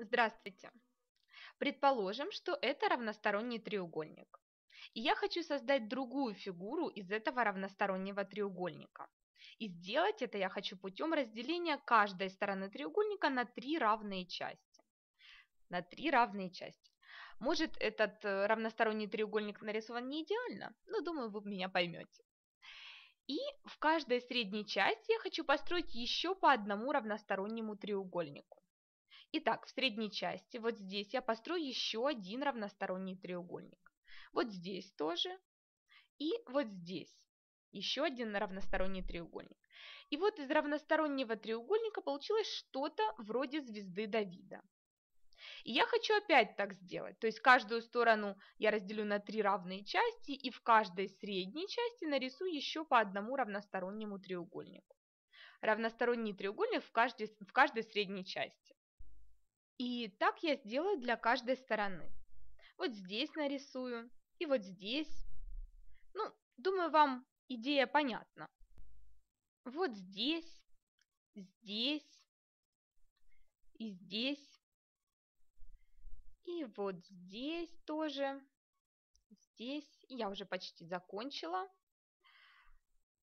Здравствуйте! Предположим, что это равносторонний треугольник. И я хочу создать другую фигуру из этого равностороннего треугольника. И сделать это я хочу путем разделения каждой стороны треугольника на три равные части. На три равные части. Может, этот э, равносторонний треугольник нарисован не идеально, но думаю, вы меня поймете. И в каждой средней части я хочу построить еще по одному равностороннему треугольнику. Итак, в средней части, вот здесь я построю еще один равносторонний треугольник. Вот здесь тоже. И вот здесь. Еще один равносторонний треугольник. И вот из равностороннего треугольника получилось что-то вроде звезды Давида. И я хочу опять так сделать. То есть каждую сторону я разделю на три равные части, и в каждой средней части нарисую еще по одному равностороннему треугольнику. Равносторонний треугольник в каждой, в каждой средней части. И так я сделаю для каждой стороны. Вот здесь нарисую и вот здесь. Ну, думаю, вам идея понятна. Вот здесь, здесь и здесь. И вот здесь тоже. Здесь. Я уже почти закончила.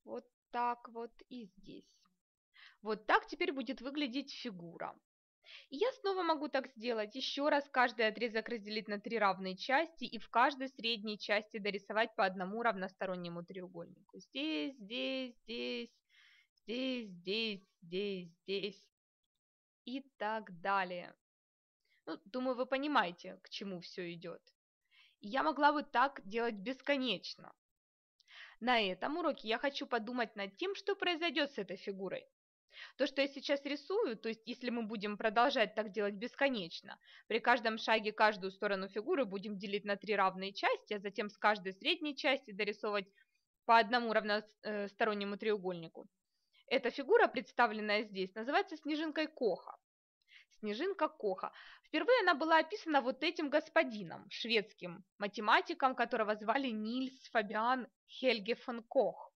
Вот так вот и здесь. Вот так теперь будет выглядеть фигура. И я снова могу так сделать. Еще раз каждый отрезок разделить на три равные части и в каждой средней части дорисовать по одному равностороннему треугольнику. Здесь, здесь, здесь, здесь, здесь, здесь, здесь и так далее. Ну, думаю, вы понимаете, к чему все идет. И я могла бы так делать бесконечно. На этом уроке я хочу подумать над тем, что произойдет с этой фигурой. То, что я сейчас рисую, то есть если мы будем продолжать так делать бесконечно, при каждом шаге каждую сторону фигуры будем делить на три равные части, а затем с каждой средней части дорисовывать по одному равностороннему э, треугольнику. Эта фигура, представленная здесь, называется снежинкой Коха. Снежинка Коха. Впервые она была описана вот этим господином, шведским математиком, которого звали Нильс Фабиан Хельге фон Кох.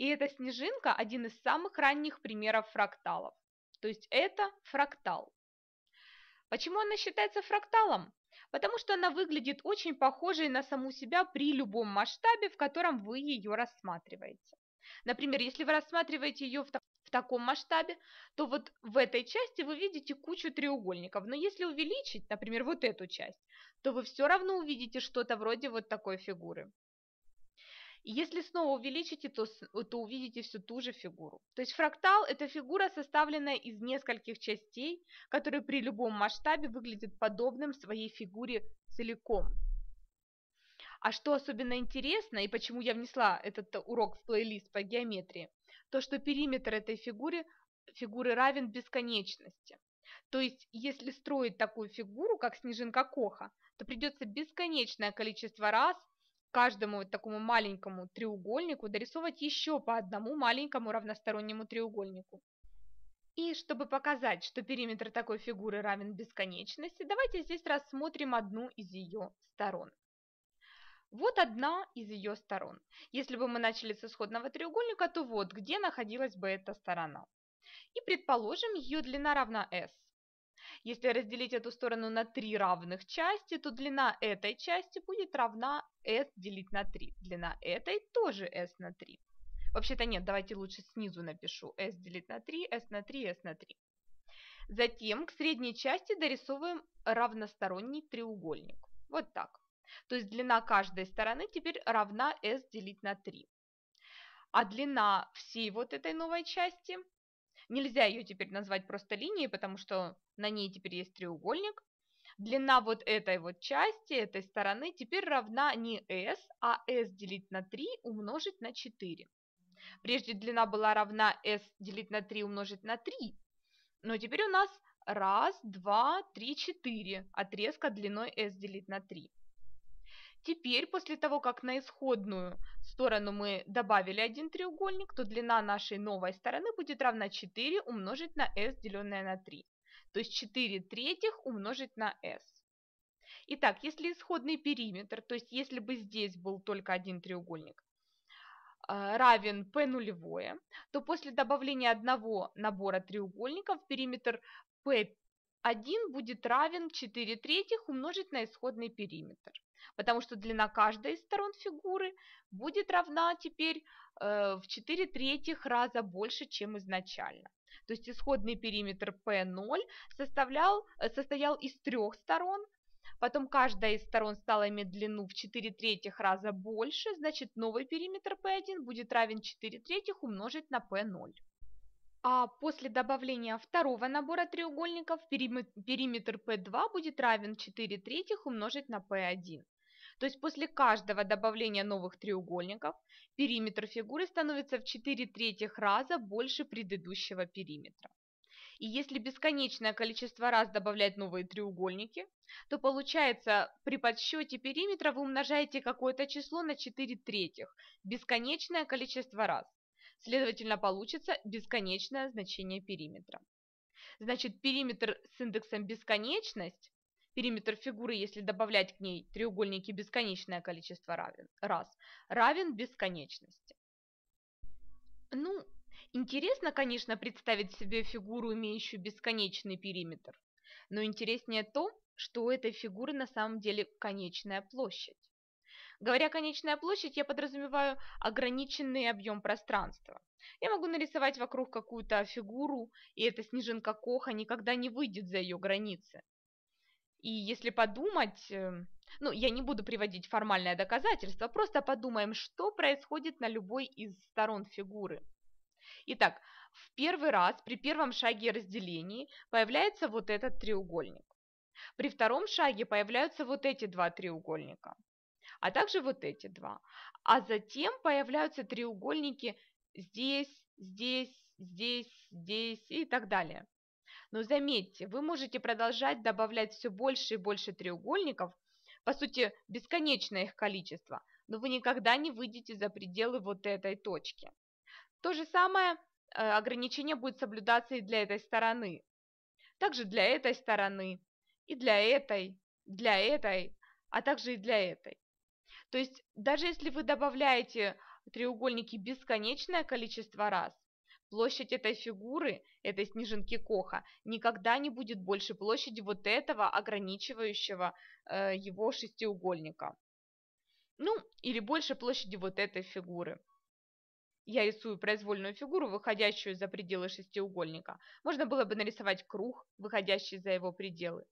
И эта снежинка – один из самых ранних примеров фракталов. То есть это фрактал. Почему она считается фракталом? Потому что она выглядит очень похожей на саму себя при любом масштабе, в котором вы ее рассматриваете. Например, если вы рассматриваете ее в, в таком масштабе, то вот в этой части вы видите кучу треугольников. Но если увеличить, например, вот эту часть, то вы все равно увидите что-то вроде вот такой фигуры. И если снова увеличите, то, то увидите всю ту же фигуру. То есть фрактал – это фигура, составленная из нескольких частей, которые при любом масштабе выглядят подобным своей фигуре целиком. А что особенно интересно, и почему я внесла этот урок в плейлист по геометрии, то что периметр этой фигуры, фигуры равен бесконечности. То есть, если строить такую фигуру, как снежинка Коха, то придется бесконечное количество раз каждому такому маленькому треугольнику дорисовать еще по одному маленькому равностороннему треугольнику. И чтобы показать, что периметр такой фигуры равен бесконечности, давайте здесь рассмотрим одну из ее сторон. Вот одна из ее сторон. Если бы мы начали с исходного треугольника, то вот где находилась бы эта сторона. И предположим, ее длина равна s, если разделить эту сторону на три равных части, то длина этой части будет равна s делить на 3. Длина этой тоже s на 3. Вообще-то нет, давайте лучше снизу напишу. s делить на 3, s на 3, s на 3. Затем к средней части дорисовываем равносторонний треугольник. Вот так. То есть длина каждой стороны теперь равна s делить на 3. А длина всей вот этой новой части Нельзя ее теперь назвать просто линией, потому что на ней теперь есть треугольник. Длина вот этой вот части, этой стороны, теперь равна не s, а s делить на 3 умножить на 4. Прежде длина была равна s делить на 3 умножить на 3, но теперь у нас 1, 2, 3, 4 отрезка длиной s делить на 3. Теперь, после того, как на исходную сторону мы добавили один треугольник, то длина нашей новой стороны будет равна 4 умножить на s, деленное на 3. То есть 4 третьих умножить на s. Итак, если исходный периметр, то есть если бы здесь был только один треугольник, а, равен p нулевое, то после добавления одного набора треугольников периметр p 1 будет равен 4 третьих умножить на исходный периметр. Потому что длина каждой из сторон фигуры будет равна теперь э, в 4 третьих раза больше, чем изначально. То есть исходный периметр P0 составлял, э, состоял из трех сторон, потом каждая из сторон стала иметь длину в 4 третьих раза больше, значит новый периметр P1 будет равен 4 третьих умножить на P0 а после добавления второго набора треугольников периметр P2 будет равен 4 третьих умножить на P1. То есть после каждого добавления новых треугольников периметр фигуры становится в 4 третьих раза больше предыдущего периметра. И если бесконечное количество раз добавлять новые треугольники, то получается при подсчете периметра вы умножаете какое-то число на 4 третьих, бесконечное количество раз. Следовательно, получится бесконечное значение периметра. Значит, периметр с индексом бесконечность, периметр фигуры, если добавлять к ней треугольники бесконечное количество равен, раз, равен бесконечности. Ну, интересно, конечно, представить себе фигуру, имеющую бесконечный периметр. Но интереснее то, что у этой фигуры на самом деле конечная площадь. Говоря конечная площадь, я подразумеваю ограниченный объем пространства. Я могу нарисовать вокруг какую-то фигуру, и эта снежинка Коха никогда не выйдет за ее границы. И если подумать, эм, ну, я не буду приводить формальное доказательство, просто подумаем, что происходит на любой из сторон фигуры. Итак, в первый раз при первом шаге разделения появляется вот этот треугольник. При втором шаге появляются вот эти два треугольника а также вот эти два. А затем появляются треугольники здесь, здесь, здесь, здесь и так далее. Но заметьте, вы можете продолжать добавлять все больше и больше треугольников, по сути, бесконечное их количество, но вы никогда не выйдете за пределы вот этой точки. То же самое э, ограничение будет соблюдаться и для этой стороны. Также для этой стороны, и для этой, для этой, а также и для этой. То есть даже если вы добавляете треугольники бесконечное количество раз, площадь этой фигуры, этой снежинки Коха, никогда не будет больше площади вот этого ограничивающего э, его шестиугольника. Ну, или больше площади вот этой фигуры. Я рисую произвольную фигуру, выходящую за пределы шестиугольника. Можно было бы нарисовать круг, выходящий за его пределы.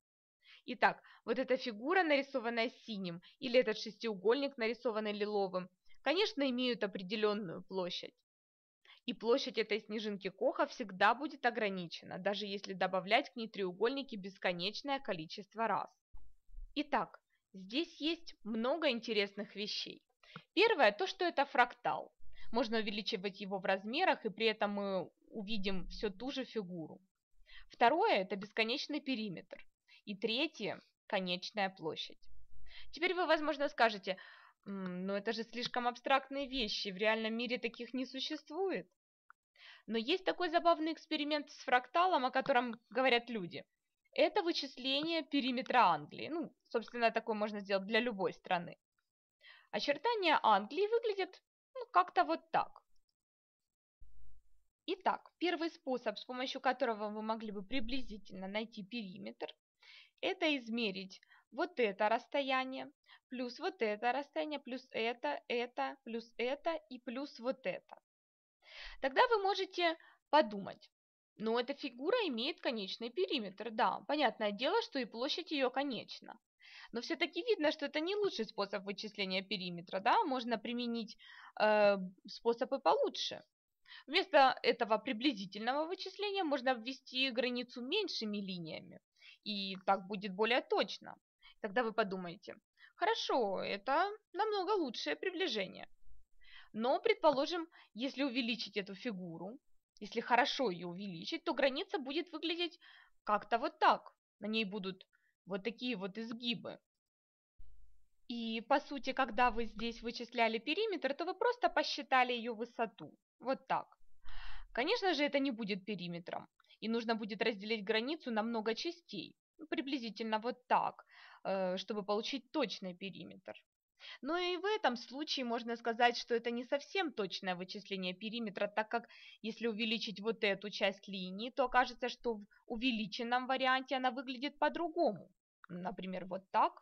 Итак, вот эта фигура, нарисованная синим, или этот шестиугольник, нарисованный лиловым, конечно, имеют определенную площадь. И площадь этой снежинки Коха всегда будет ограничена, даже если добавлять к ней треугольники бесконечное количество раз. Итак, здесь есть много интересных вещей. Первое, то, что это фрактал. Можно увеличивать его в размерах, и при этом мы увидим все ту же фигуру. Второе – это бесконечный периметр. И третье – конечная площадь. Теперь вы, возможно, скажете, но ну это же слишком абстрактные вещи, в реальном мире таких не существует. Но есть такой забавный эксперимент с фракталом, о котором говорят люди. Это вычисление периметра Англии. Ну, собственно, такое можно сделать для любой страны. Очертания Англии выглядят ну, как-то вот так. Итак, первый способ, с помощью которого вы могли бы приблизительно найти периметр, это измерить вот это расстояние, плюс вот это расстояние, плюс это, это, плюс это и плюс вот это. Тогда вы можете подумать, но эта фигура имеет конечный периметр, да, понятное дело, что и площадь ее конечна. Но все-таки видно, что это не лучший способ вычисления периметра, да, можно применить э, способы получше. Вместо этого приблизительного вычисления можно ввести границу меньшими линиями и так будет более точно. Тогда вы подумаете, хорошо, это намного лучшее приближение. Но, предположим, если увеличить эту фигуру, если хорошо ее увеличить, то граница будет выглядеть как-то вот так. На ней будут вот такие вот изгибы. И, по сути, когда вы здесь вычисляли периметр, то вы просто посчитали ее высоту. Вот так. Конечно же, это не будет периметром и нужно будет разделить границу на много частей, ну, приблизительно вот так, э, чтобы получить точный периметр. Но ну и в этом случае можно сказать, что это не совсем точное вычисление периметра, так как если увеличить вот эту часть линии, то окажется, что в увеличенном варианте она выглядит по-другому. Например, вот так.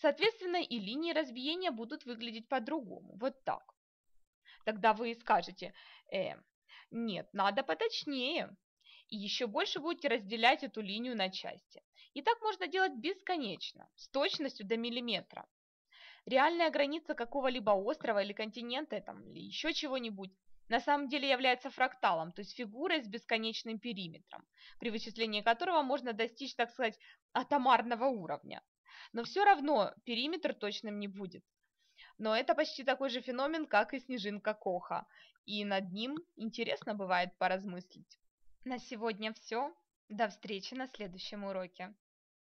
Соответственно, и линии разбиения будут выглядеть по-другому, вот так. Тогда вы скажете, э, нет, надо поточнее. И еще больше будете разделять эту линию на части. И так можно делать бесконечно, с точностью до миллиметра. Реальная граница какого-либо острова или континента там, или еще чего-нибудь на самом деле является фракталом, то есть фигурой с бесконечным периметром, при вычислении которого можно достичь, так сказать, атомарного уровня. Но все равно периметр точным не будет. Но это почти такой же феномен, как и снежинка Коха. И над ним интересно бывает поразмыслить. На сегодня все. До встречи на следующем уроке.